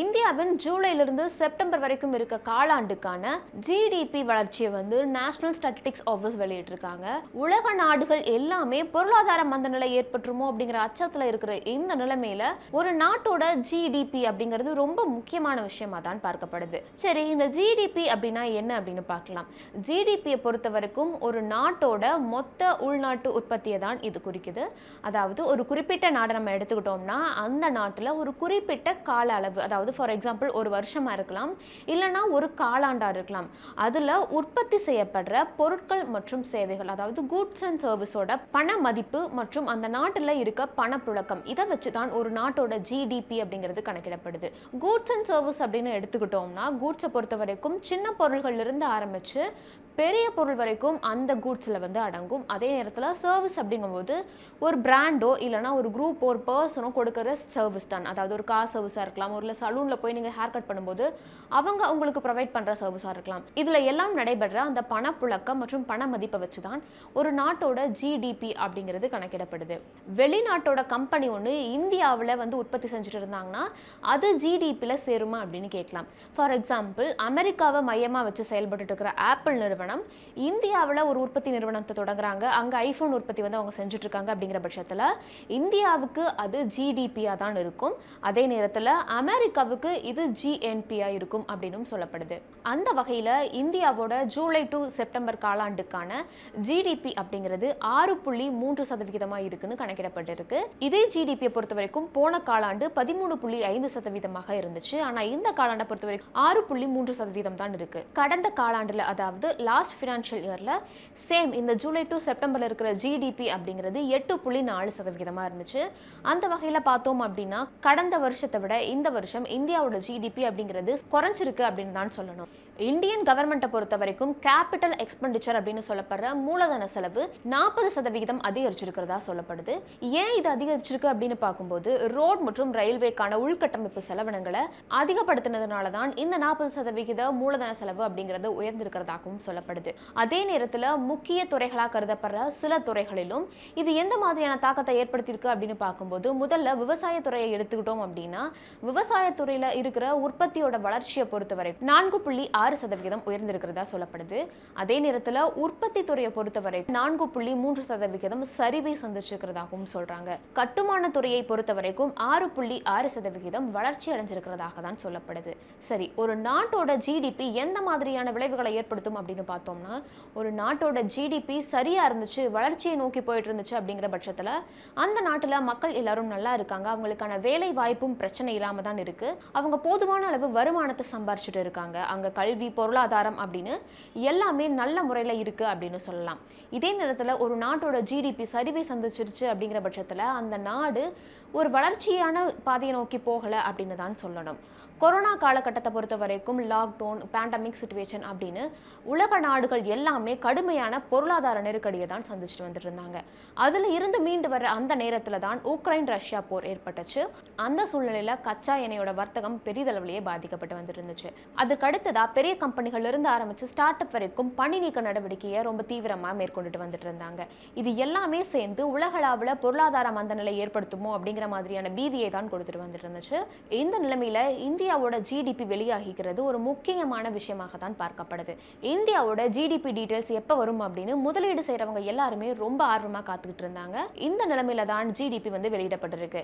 இந்தியாவின் ஜூலையிலிருந்து செப்டம்பர் வரைக்கும் இருக்க காலாண்டுக்கான ஜிடிபி வளர்ச்சியை வந்து நேஷனல் ஸ்டாட்டிஸ்டிக்ஸ் ஆஃபீஸ் வெளியிட்டிருக்காங்க உலக நாடுகள் எல்லாமே பொருளாதார மந்த நிலை ஏற்பட்டுருமோ அப்படிங்கிற அச்சத்தில் இருக்கிற இந்த நிலைமையில ஒரு நாட்டோட ஜிடிபி அப்படிங்கிறது ரொம்ப முக்கியமான விஷயமா தான் பார்க்கப்படுது சரி இந்த ஜிடிபி அப்படின்னா என்ன அப்படின்னு பார்க்கலாம் ஜிடிபியை பொறுத்த வரைக்கும் ஒரு நாட்டோட மொத்த உள்நாட்டு உற்பத்தியை தான் இது குறிக்குது அதாவது ஒரு குறிப்பிட்ட நாடை நம்ம எடுத்துக்கிட்டோம்னா அந்த நாட்டில் ஒரு குறிப்பிட்ட கால அளவு அதாவது அதாவது ஃபார் எக்ஸாம்பிள் ஒரு வருஷமாக இருக்கலாம் இல்லைனா ஒரு காலாண்டாக இருக்கலாம் அதில் உற்பத்தி செய்யப்படுற பொருட்கள் மற்றும் சேவைகள் அதாவது கூட்ஸ் அண்ட் சர்வீஸோட பண மதிப்பு மற்றும் அந்த நாட்டில் இருக்க பணப்புழக்கம் இதை வச்சு தான் ஒரு நாட்டோட ஜிடிபி அப்படிங்கிறது கணக்கிடப்படுது கூட்ஸ் அண்ட் சர்வீஸ் அப்படின்னு எடுத்துக்கிட்டோம்னா கூட்ஸை பொறுத்த வரைக்கும் சின்ன பொருள்கள்லேருந்து ஆரம்பித்து பெரிய பொருள் வரைக்கும் அந்த கூட்ஸில் வந்து அடங்கும் அதே நேரத்தில் சர்வீஸ் அப்படிங்கும்போது ஒரு பிராண்டோ இல்லைனா ஒரு குரூப் ஒரு பர்சனோ கொடுக்குற சர்வீஸ் தான் அதாவது ஒரு கார் சர்வீஸாக இருக்கலாம் ஒரு இல்லை சலூனில் போய் நீங்கள் ஹேர் கட் பண்ணும்போது அவங்க உங்களுக்கு ப்ரொவைட் பண்ணுற சர்வீஸாக இருக்கலாம் இதில் எல்லாம் நடைபெற அந்த பணப்புழக்கம் மற்றும் பண மதிப்பை வச்சு தான் ஒரு நாட்டோட ஜிடிபி அப்படிங்கிறது கணக்கிடப்படுது வெளிநாட்டோட கம்பெனி ஒன்று இந்தியாவில் வந்து உற்பத்தி செஞ்சுட்டு இருந்தாங்கன்னா அது ஜிடிபியில் சேருமா அப்படின்னு கேட்கலாம் ஃபார் எக்ஸாம்பிள் அமெரிக்காவை மையமாக வச்சு செயல்பட்டு இருக்கிற ஆப்பிள் நிறுவனம் இந்தியாவில் ஒரு உற்பத்தி நிறுவனத்தை தொடங்குறாங்க அங்கே ஐஃபோன் உற்பத்தி வந்து அவங்க செஞ்சுட்டு இருக்காங்க அப்படிங்கிற பட்சத்தில் இந்தியாவுக்கு அது ஜிடிபியாக தான் இருக்கும் அதே நேரத்தில் அமெரிக்கா அமெரிக்காவுக்கு இது ஜிஎன்பியாக இருக்கும் அப்படின்னும் சொல்லப்படுது அந்த வகையில் இந்தியாவோட ஜூலை டு செப்டம்பர் காலாண்டுக்கான ஜிடிபி அப்படிங்கிறது ஆறு புள்ளி மூன்று சதவிகிதமாக இருக்குன்னு கணக்கிடப்பட்டிருக்கு இதே ஜிடிபியை பொறுத்த வரைக்கும் போன காலாண்டு பதிமூணு புள்ளி ஐந்து சதவீதமாக இருந்துச்சு ஆனால் இந்த காலாண்டை பொறுத்த வரைக்கும் ஆறு புள்ளி மூன்று சதவீதம் தான் இருக்கு கடந்த காலாண்டில் அதாவது லாஸ்ட் ஃபினான்ஷியல் இயரில் சேம் இந்த ஜூலை டு செப்டம்பரில் இருக்கிற ஜிடிபி அப்படிங்கிறது எட்டு புள்ளி நாலு சதவீதமாக இருந்துச்சு அந்த வகையில் பார்த்தோம் அப்படின்னா கடந்த வருஷத்தை விட இந்த வருஷம் நம்ம இந்தியாவோட ஜிடிபி அப்படிங்கிறது குறைஞ்சிருக்கு அப்படின்னு தான் சொல்லணும் இந்தியன் கவர்மெண்ட்டை பொறுத்த வரைக்கும் கேபிட்டல் எக்ஸ்பெண்டிச்சர் அப்படின்னு சொல்லப்படுற மூலதன செலவு நாற்பது சதவிகிதம் அதிகரிச்சிருக்கிறதா சொல்லப்படுது ஏன் இது அதிகரிச்சிருக்கு அப்படின்னு பார்க்கும்போது ரோட் மற்றும் ரயில்வேக்கான உள்கட்டமைப்பு செலவினங்களை அதிகப்படுத்தினதுனால தான் இந்த நாற்பது சதவிகித மூலதன செலவு அப்படிங்கிறது உயர்ந்திருக்கிறதாகவும் சொல்லப்படுது அதே நேரத்தில் முக்கிய துறைகளாக கருதப்படுற சில துறைகளிலும் இது எந்த மாதிரியான தாக்கத்தை ஏற்படுத்தியிருக்கு அப்படின்னு பார்க்கும்போது முதல்ல விவசாய துறையை எடுத்துக்கிட்டோம் அப்படின்னா விவசாய துறையில் இருக்கிற உற்பத்தியோட வளர்ச்சியை பொறுத்தவரை நான்கு புள்ளி ஆறு சதவிகிதம் உயர்ந்திருக்கிறதா சொல்லப்படுது அதே நேரத்தில் உற்பத்தி துறையை பொறுத்தவரை நான்கு புள்ளி மூன்று சதவிகிதம் சரிவை சந்திச்சிருக்கிறதாகவும் சொல்றாங்க கட்டுமான துறையை பொறுத்தவரைக்கும் ஆறு புள்ளி ஆறு சதவிகிதம் வளர்ச்சி அடைஞ்சிருக்கிறதாக தான் சொல்லப்படுது சரி ஒரு நாட்டோட ஜிடிபி எந்த மாதிரியான விளைவுகளை ஏற்படுத்தும் அப்படின்னு பார்த்தோம்னா ஒரு நாட்டோட ஜிடிபி சரியாக இருந்துச்சு வளர்ச்சியை நோக்கி போயிட்டு இருந்துச்சு அப்படிங்கிற பட்சத்தில் அந்த நாட்டில் மக்கள் எல்லாரும் நல்லா இருக்காங்க அவங்களுக்கான வேலை வாய்ப்பும் பிரச்சனை இல்லாமல் தான் இருக்கு இருக்கு அவங்க போதுமான அளவு வருமானத்தை சம்பாரிச்சுட்டு இருக்காங்க அங்க கல்வி பொருளாதாரம் அப்படின்னு எல்லாமே நல்ல முறையில் இருக்கு அப்படின்னு சொல்லலாம் இதே நேரத்தில் ஒரு நாட்டோட ஜிடிபி சரிவை சந்திச்சிருச்சு அப்படிங்கிற பட்சத்தில் அந்த நாடு ஒரு வளர்ச்சியான பாதையை நோக்கி போகலை அப்படின்னு தான் சொல்லணும் கொரோனா காலகட்டத்தை பொறுத்த வரைக்கும் லாக்டவுன் பேண்டமிக் சுச்சுவேஷன் அப்படின்னு உலக நாடுகள் எல்லாமே கடுமையான பொருளாதார நெருக்கடியை தான் சந்திச்சுட்டு வந்துட்டு இருந்தாங்க அதில் இருந்து மீண்டு வர அந்த நேரத்தில் தான் உக்ரைன் ரஷ்யா போர் ஏற்பட்டுச்சு அந்த சூழ்நிலையில் கச்சா எண்ணெயோட வர்த்தகம் பெரிதளவிலேயே பாதிக்கப்பட்டு வந்துட்டு இருந்துச்சு அதுக்கு அடுத்ததாக பெரிய கம்பெனிகள் இருந்து ஆரம்பித்து ஸ்டார்ட் அப் வரைக்கும் பணி நீக்க நடவடிக்கையை ரொம்ப தீவிரமாக மேற்கொண்டுட்டு வந்துட்டு இருந்தாங்க இது எல்லாமே சேர்ந்து உலகளாவில் பொருளாதார மந்த நிலை ஏற்படுத்துமோ அப்படிங்கிற மாதிரியான பீதியை தான் கொடுத்துட்டு வந்துட்டு இருந்துச்சு இந்த நிலைமையில் இந்திய இந்தியாவோட ஜிடிபி வெளியாகிக்கிறது ஒரு முக்கியமான விஷயமாக தான் பார்க்கப்படுது இந்தியாவோட ஜிடிபி டீடைல்ஸ் எப்போ வரும் அப்படின்னு முதலீடு செய்கிறவங்க எல்லாருமே ரொம்ப ஆர்வமாக காத்துக்கிட்டு இருந்தாங்க இந்த நிலைமையில தான் ஜிடிபி வந்து வெளியிடப்பட்டிருக்கு